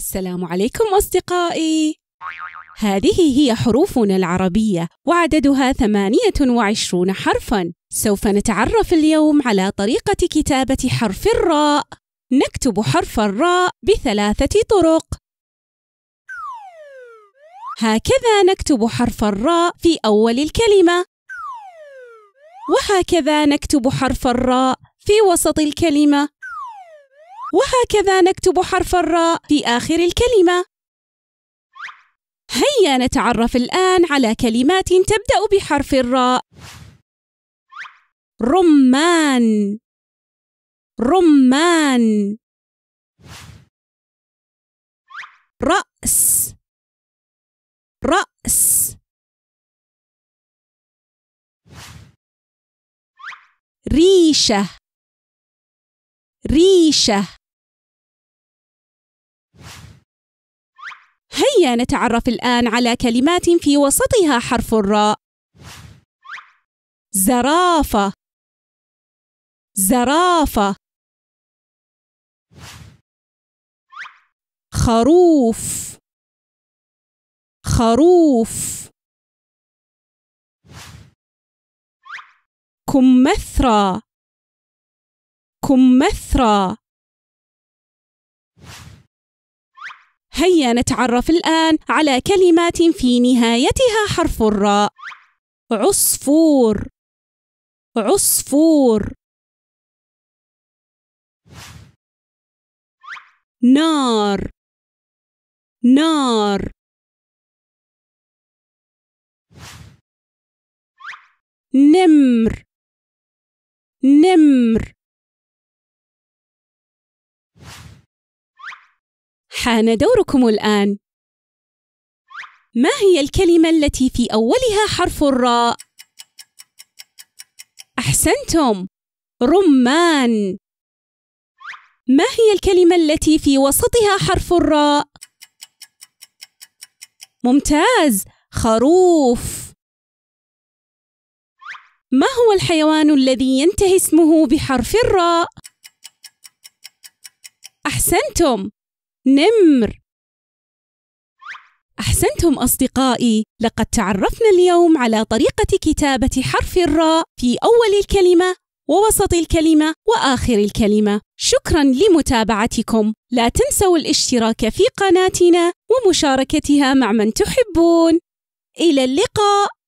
السلام عليكم أصدقائي هذه هي حروفنا العربية وعددها 28 حرفاً سوف نتعرف اليوم على طريقة كتابة حرف الراء نكتب حرف الراء بثلاثة طرق هكذا نكتب حرف الراء في أول الكلمة وهكذا نكتب حرف الراء في وسط الكلمة وهكذا نكتب حرف الراء في آخر الكلمة هيا نتعرف الآن على كلمات تبدأ بحرف الراء رمان رمان رأس رأس ريشة ريشة هيا نتعرف الآن على كلمات في وسطها حرف الراء زرافة زرافة خروف خروف كمثرى كمثرى هيا نتعرف الآن على كلمات في نهايتها حرف الراء عصفور عصفور نار نار نمر نمر حان دوركم الآن ما هي الكلمة التي في أولها حرف الراء؟ أحسنتم رمان ما هي الكلمة التي في وسطها حرف الراء؟ ممتاز خروف ما هو الحيوان الذي ينتهي اسمه بحرف الراء؟ أحسنتم نمر أحسنتم أصدقائي، لقد تعرفنا اليوم على طريقة كتابة حرف الراء في أول الكلمة ووسط الكلمة وآخر الكلمة. شكرا لمتابعتكم، لا تنسوا الاشتراك في قناتنا ومشاركتها مع من تحبون. إلى اللقاء!